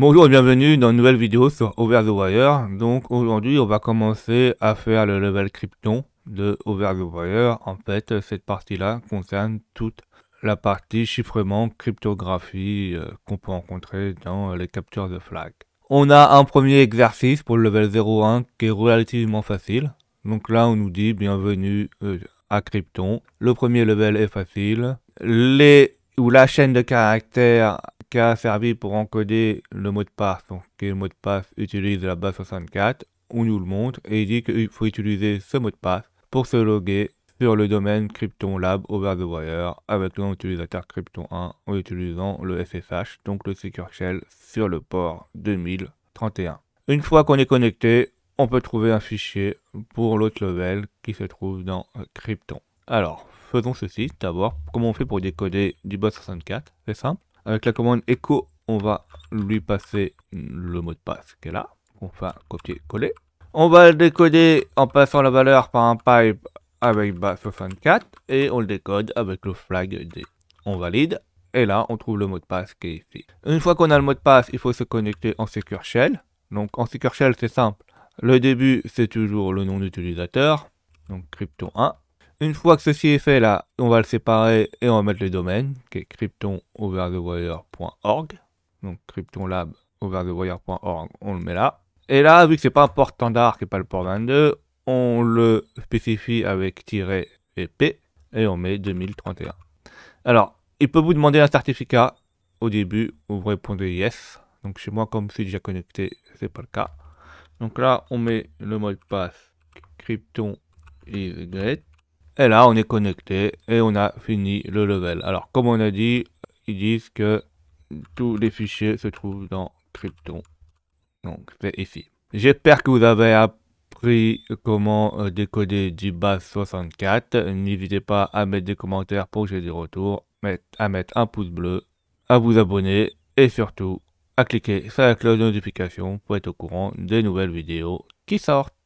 Bonjour et bienvenue dans une nouvelle vidéo sur Over the Wire. Donc aujourd'hui on va commencer à faire le level Krypton de Over the Wire. En fait cette partie là concerne toute la partie chiffrement, cryptographie euh, qu'on peut rencontrer dans les captures de flag. On a un premier exercice pour le level 01 qui est relativement facile. Donc là on nous dit bienvenue euh, à Krypton. Le premier level est facile. Les ou la chaîne de caractères qui a servi pour encoder le mot de passe, donc le mot de passe utilise la base 64, on nous le montre et il dit qu'il faut utiliser ce mot de passe pour se loguer sur le domaine Krypton Lab over the wire avec le nom utilisateur Krypton1 en utilisant le SSH, donc le Secure Shell, sur le port 2031. Une fois qu'on est connecté, on peut trouver un fichier pour l'autre level qui se trouve dans Krypton. Alors, faisons ceci d'abord. Comment on fait pour décoder du base 64 C'est simple avec la commande echo, on va lui passer le mot de passe qu'elle a. On va copier-coller. On va le décoder en passant la valeur par un pipe avec bas64 et on le décode avec le flag D. On valide et là on trouve le mot de passe qui est ici. Une fois qu'on a le mot de passe, il faut se connecter en Secure Shell. Donc en Secure Shell c'est simple. Le début c'est toujours le nom d'utilisateur, donc crypto1. Une fois que ceci est fait là, on va le séparer et on va mettre le domaine qui est cryptonoverthewire.org. Donc krypton-lab-over-the-wire.org, on le met là. Et là, vu que c'est pas un port standard qui n'est pas le port 22, on le spécifie avec tiret et et on met 2031. Alors, il peut vous demander un certificat au début, vous répondez yes. Donc chez moi, comme je suis déjà connecté, c'est pas le cas. Donc là, on met le mot de passe crypton great et là, on est connecté et on a fini le level. Alors, comme on a dit, ils disent que tous les fichiers se trouvent dans Krypton. Donc, c'est ici. J'espère que vous avez appris comment euh, décoder du bas 64. N'hésitez pas à mettre des commentaires pour que j'ai des retours, à mettre un pouce bleu, à vous abonner et surtout à cliquer sur la cloche de notification pour être au courant des nouvelles vidéos qui sortent.